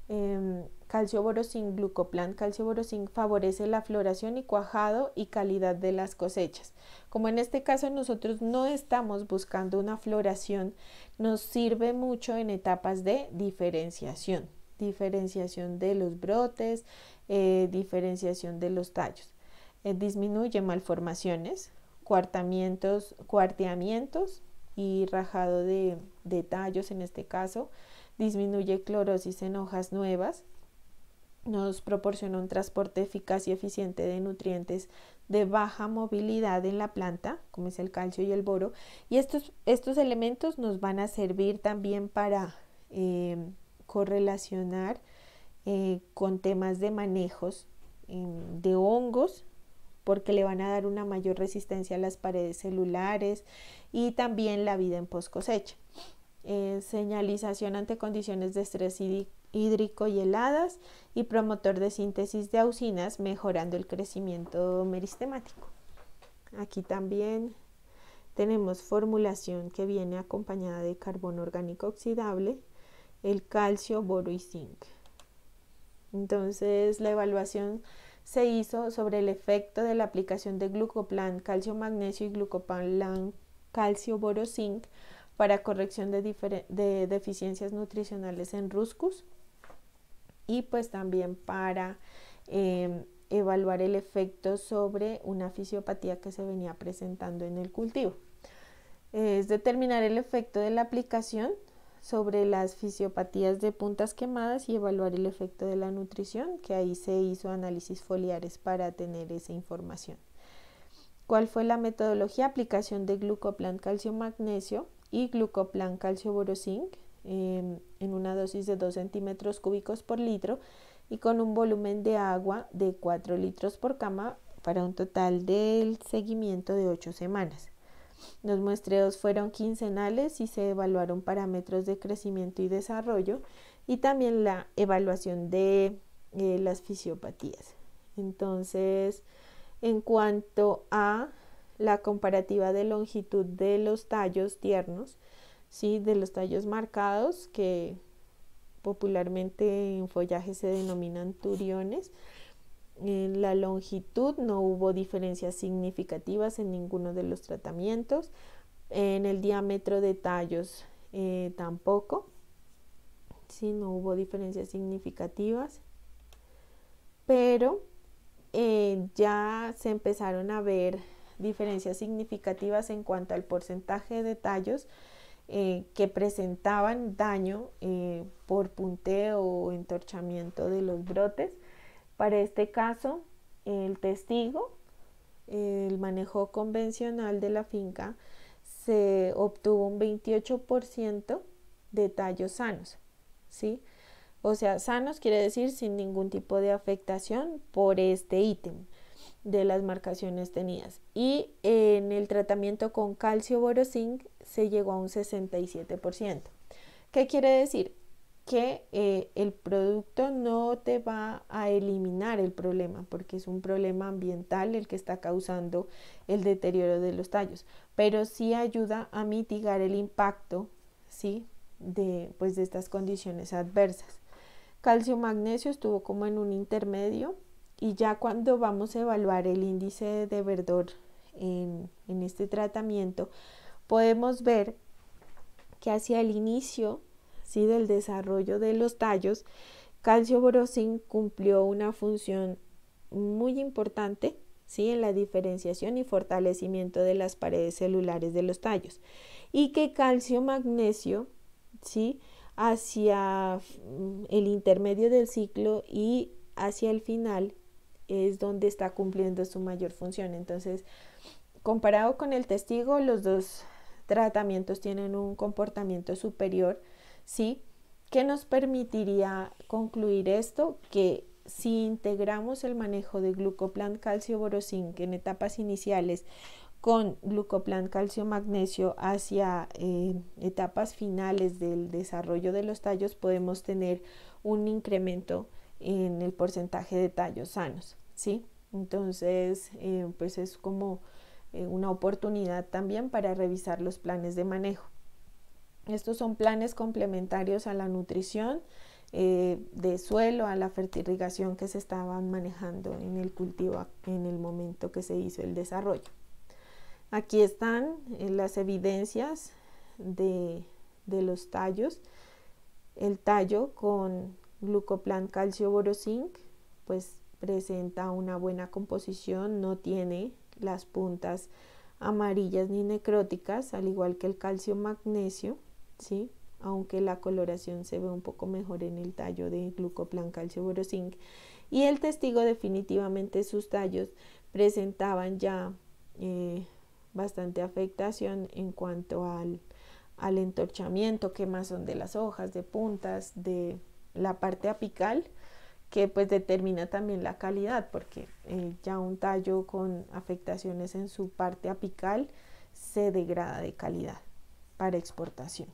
em, Calcioborosin glucoplan. Calcioborosin favorece la floración y cuajado y calidad de las cosechas. Como en este caso nosotros no estamos buscando una floración, nos sirve mucho en etapas de diferenciación. Diferenciación de los brotes, eh, diferenciación de los tallos. Eh, disminuye malformaciones, cuartamientos, cuarteamientos y rajado de, de tallos en este caso. Disminuye clorosis en hojas nuevas, nos proporciona un transporte eficaz y eficiente de nutrientes de baja movilidad en la planta, como es el calcio y el boro, y estos, estos elementos nos van a servir también para eh, correlacionar eh, con temas de manejos de hongos, porque le van a dar una mayor resistencia a las paredes celulares y también la vida en post cosecha. Eh, señalización ante condiciones de estrés y hídrico y heladas y promotor de síntesis de auxinas, mejorando el crecimiento meristemático. Aquí también tenemos formulación que viene acompañada de carbono orgánico oxidable, el calcio, boro y zinc. Entonces, la evaluación se hizo sobre el efecto de la aplicación de glucoplan calcio magnesio y glucoplan calcio boro zinc para corrección de, de deficiencias nutricionales en ruscus, y pues también para em, evaluar el efecto sobre una fisiopatía que se venía presentando en el cultivo. Es determinar el efecto de la aplicación sobre las fisiopatías de puntas quemadas y evaluar el efecto de la nutrición, que ahí se hizo análisis foliares para tener esa información. ¿Cuál fue la metodología? Aplicación de glucoplan calcio magnesio y glucoplan calcio borosinc en una dosis de 2 centímetros cúbicos por litro y con un volumen de agua de 4 litros por cama para un total del seguimiento de 8 semanas. Los muestreos fueron quincenales y se evaluaron parámetros de crecimiento y desarrollo y también la evaluación de eh, las fisiopatías. Entonces, en cuanto a la comparativa de longitud de los tallos tiernos, ¿sí? de los tallos marcados que popularmente en follaje se denominan turiones. En la longitud no hubo diferencias significativas en ninguno de los tratamientos. En el diámetro de tallos eh, tampoco. Sí, no hubo diferencias significativas. Pero eh, ya se empezaron a ver diferencias significativas en cuanto al porcentaje de tallos eh, que presentaban daño eh, por punteo o entorchamiento de los brotes. Para este caso, el testigo, el manejo convencional de la finca, se obtuvo un 28% de tallos sanos, ¿sí? O sea, sanos quiere decir sin ningún tipo de afectación por este ítem de las marcaciones tenidas. Y en el tratamiento con calcio borosín se llegó a un 67%. ¿Qué quiere decir? Que eh, el producto no te va a eliminar el problema, porque es un problema ambiental el que está causando el deterioro de los tallos, pero sí ayuda a mitigar el impacto ¿sí? de, pues, de estas condiciones adversas. Calcio magnesio estuvo como en un intermedio, y ya cuando vamos a evaluar el índice de verdor en, este tratamiento, podemos ver que hacia el inicio ¿sí? del desarrollo de los tallos, calcio borosin cumplió una función muy importante ¿sí? en la diferenciación y fortalecimiento de las paredes celulares de los tallos. Y que calcio magnesio ¿sí? hacia mm, el intermedio del ciclo y hacia el final es donde está cumpliendo su mayor función. Entonces, comparado con el testigo, los dos tratamientos tienen un comportamiento superior, ¿sí? ¿Qué nos permitiría concluir esto? Que si integramos el manejo de glucoplan calcio borosín en etapas iniciales con glucoplan calcio magnesio hacia eh, etapas finales del desarrollo de los tallos podemos tener un incremento en el porcentaje de tallos sanos. ¿sí? Entonces, eh, pues es como eh, una oportunidad también para revisar los planes de manejo. Estos son planes complementarios a la nutrición eh, de suelo, a la fertilización que se estaban manejando en el cultivo en el momento que se hizo el desarrollo. Aquí están las evidencias de, los tallos. El tallo con glucoplan calcio borozinc, pues presenta una buena composición, no tiene las puntas amarillas ni necróticas, al igual que el calcio magnesio, ¿sí? aunque la coloración se ve un poco mejor en el tallo de glucoplan calcio Y el testigo definitivamente sus tallos presentaban ya eh, bastante afectación en cuanto al, al entorchamiento, quemazón de las hojas, de puntas, de la parte apical que pues determina también la calidad, porque eh, ya un tallo con afectaciones en su parte apical se degrada de calidad para exportación.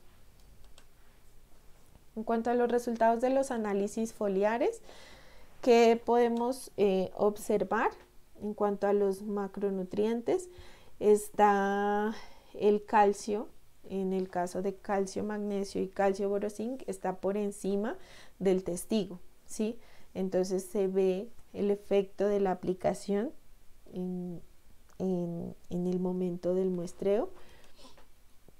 En cuanto a los resultados de los análisis foliares, que podemos eh, observar en cuanto a los macronutrientes? Está el calcio, en el caso de calcio, magnesio y calcio borosinc, está por encima del testigo, ¿sí? Entonces se ve el efecto de la aplicación en, el momento del muestreo.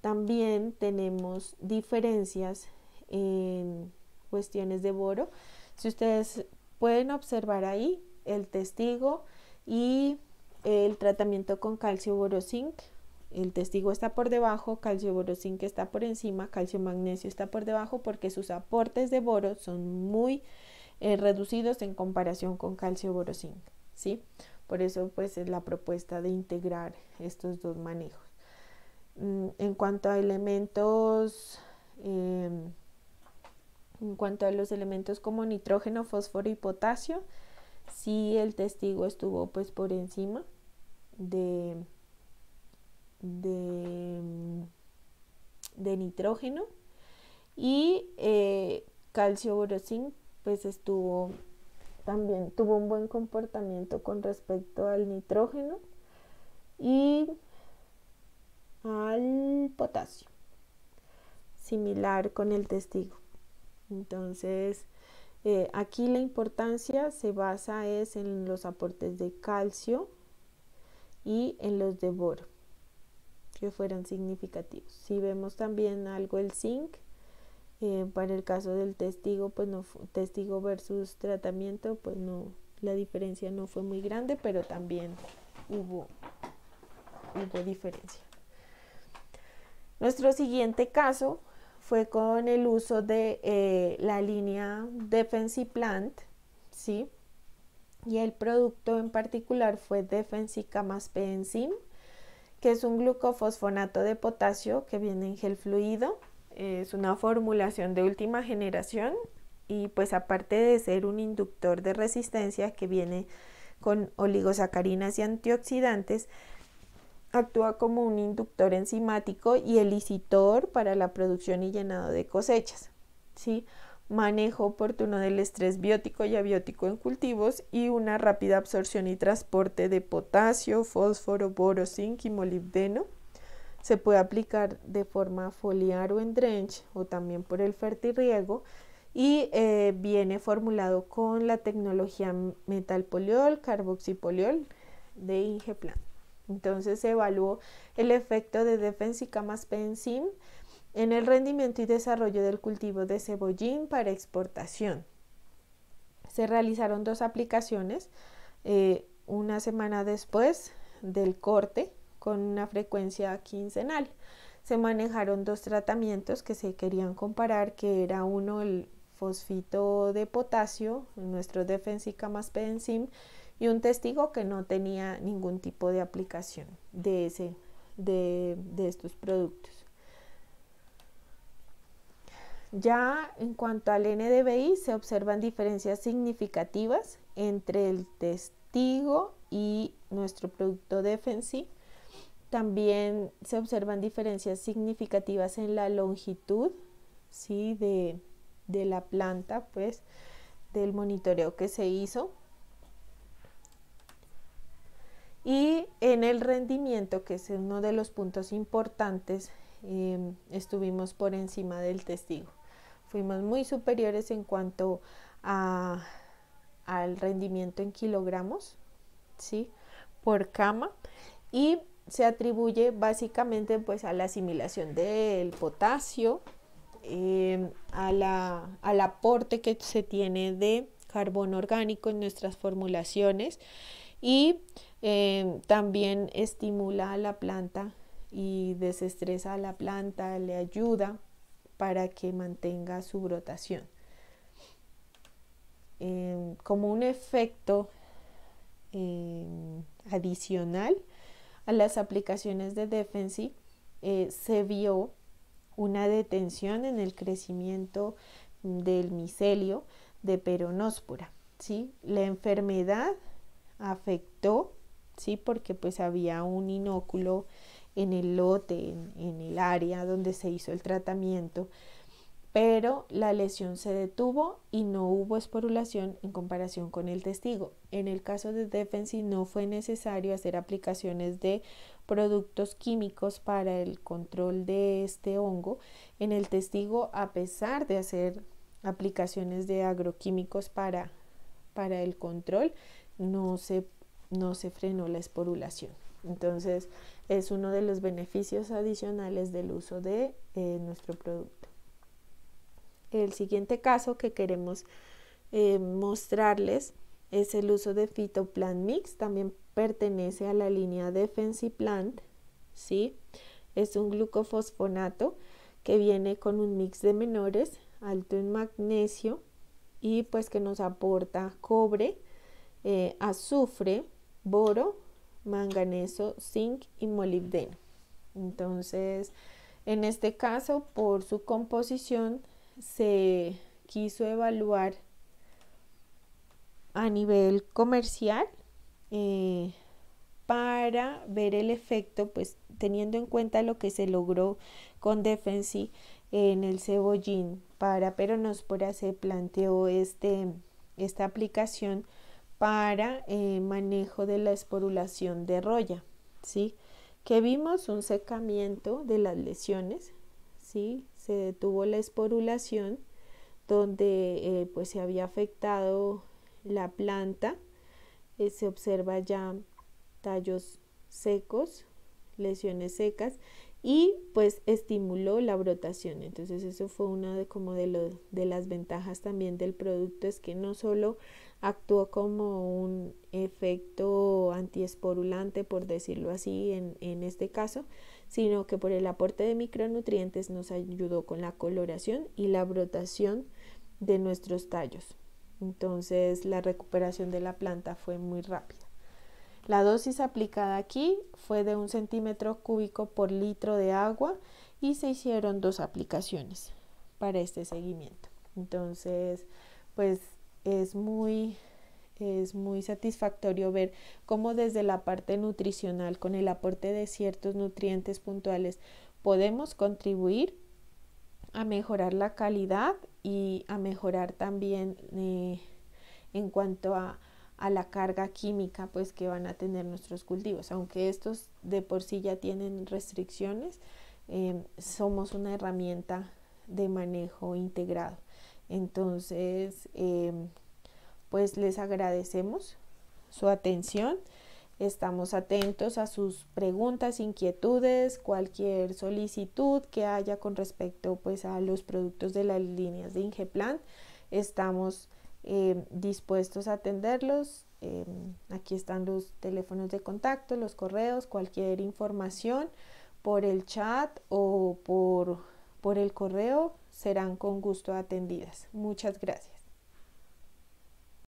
También tenemos diferencias en cuestiones de boro. Si ustedes pueden observar ahí el testigo y el tratamiento con calcio borosinc El testigo está por debajo, calcio borosinc está por encima, calcio magnesio está por debajo porque sus aportes de boro son muy eh, reducidos en comparación con calcio borosín, ¿sí? Por eso pues es la propuesta de integrar estos dos manejos. Mm, en cuanto a elementos, em, en cuanto a los elementos como nitrógeno, fósforo y potasio, sí el testigo estuvo pues por encima de, de, de nitrógeno y eh, calcio borosín pues estuvo también, tuvo un buen comportamiento con respecto al nitrógeno y al potasio, similar con el testigo. Entonces, eh, aquí la importancia se basa es en los aportes de calcio y en los de boro, que fueran significativos. Si vemos también algo el zinc, eh, para el caso del testigo, pues no testigo versus tratamiento, pues no, la diferencia no fue muy grande, pero también hubo, diferencia. Nuestro siguiente caso fue con el uso de eh, la línea DefensiPlant, Plant, ¿sí? Y el producto en particular fue Enzim, que es un glucofosfonato de potasio que viene en gel fluido es una formulación de última generación y pues aparte de ser un inductor de resistencia que viene con oligosacarinas y antioxidantes, actúa como un inductor enzimático y elicitor para la producción y llenado de cosechas. ¿sí? Manejo oportuno del estrés biótico y abiótico en cultivos y una rápida absorción y transporte de potasio, fósforo, boro, zinc y molibdeno se puede aplicar de forma foliar o en drench o también por el fertirriego y eh, viene formulado con la tecnología metalpoliol, carboxipoliol de Ingeplan. Entonces se evaluó el efecto de Defensica más en el rendimiento y desarrollo del cultivo de cebollín para exportación. Se realizaron dos aplicaciones, eh, una semana después del corte con una frecuencia quincenal. Se manejaron dos tratamientos que se querían comparar, que era uno el fosfito de potasio, nuestro defensica más y un testigo que no tenía ningún tipo de aplicación de, ese, de, de estos productos. Ya en cuanto al NDBI se observan diferencias significativas entre el testigo y nuestro producto Defensi también se observan diferencias significativas en la longitud ¿sí? de, la planta, pues, del monitoreo que se hizo. Y en el rendimiento, que es uno de los puntos importantes, em, estuvimos por encima del testigo. Fuimos muy superiores en cuanto a, al rendimiento en kilogramos, ¿sí? Por cama. Y se atribuye básicamente pues a la asimilación del potasio, em, al aporte que se tiene de carbono orgánico en nuestras formulaciones y em, también estimula a la planta y desestresa a la planta, le ayuda para que mantenga su brotación. Em, como un efecto adicional, a las aplicaciones de Defensi eh, se vio una detención en el crecimiento del micelio de peronóspora. ¿sí? La enfermedad afectó, ¿sí? porque pues había un inóculo en el lote, en el área donde se hizo el tratamiento, pero la lesión se detuvo y no hubo esporulación en comparación con el testigo. En el caso de Defensi no fue necesario hacer aplicaciones de productos químicos para el control de este hongo. En el testigo, a pesar de hacer aplicaciones de agroquímicos para, el control, no se, frenó la esporulación. Entonces, es uno de los beneficios adicionales del uso de eh, nuestro producto. El siguiente caso que queremos eh, mostrarles es el uso de Phytoplan Mix, también pertenece a la línea de Plant. ¿sí? Es un glucofosfonato que viene con un mix de menores, alto en magnesio y pues que nos aporta cobre, eh, azufre, boro, manganeso, zinc y molibdeno. Entonces, en este caso, por su composición se quiso evaluar a nivel comercial eh, para ver el efecto, pues teniendo en cuenta lo que se logró con Defensi en el cebollín para Peronospora se planteó este, esta aplicación para eh, manejo de la esporulación de roya, ¿sí? Que vimos un secamiento de las lesiones, ¿sí? se detuvo la esporulación donde eh, pues se había afectado la planta. Eh, se observa ya tallos secos, lesiones secas y pues estimuló la brotación. Entonces eso fue una de, como de, las ventajas también del producto, es que no solo actuó como un efecto antiesporulante, por decirlo así, en este caso, sino que por el aporte de micronutrientes nos ayudó con la coloración y la brotación de nuestros tallos. Entonces la recuperación de la planta fue muy rápida. La dosis aplicada aquí fue de un centímetro cúbico por litro de agua y se hicieron dos aplicaciones para este seguimiento. Entonces, pues es muy es muy satisfactorio ver cómo desde la parte nutricional, con el aporte de ciertos nutrientes puntuales, podemos contribuir a mejorar la calidad y a mejorar también eh, en cuanto a, la carga química pues que van a tener nuestros cultivos. Aunque estos de por sí ya tienen restricciones, eh, somos una herramienta de manejo integrado. Entonces, eh, pues les agradecemos su atención. Estamos atentos a sus preguntas, inquietudes, cualquier solicitud que haya con respecto pues, a los productos de las líneas de Ingeplan. Estamos eh, dispuestos a atenderlos. Em, aquí están los teléfonos de contacto, los correos, cualquier información por el chat o por, por el correo serán con gusto atendidas. Muchas gracias.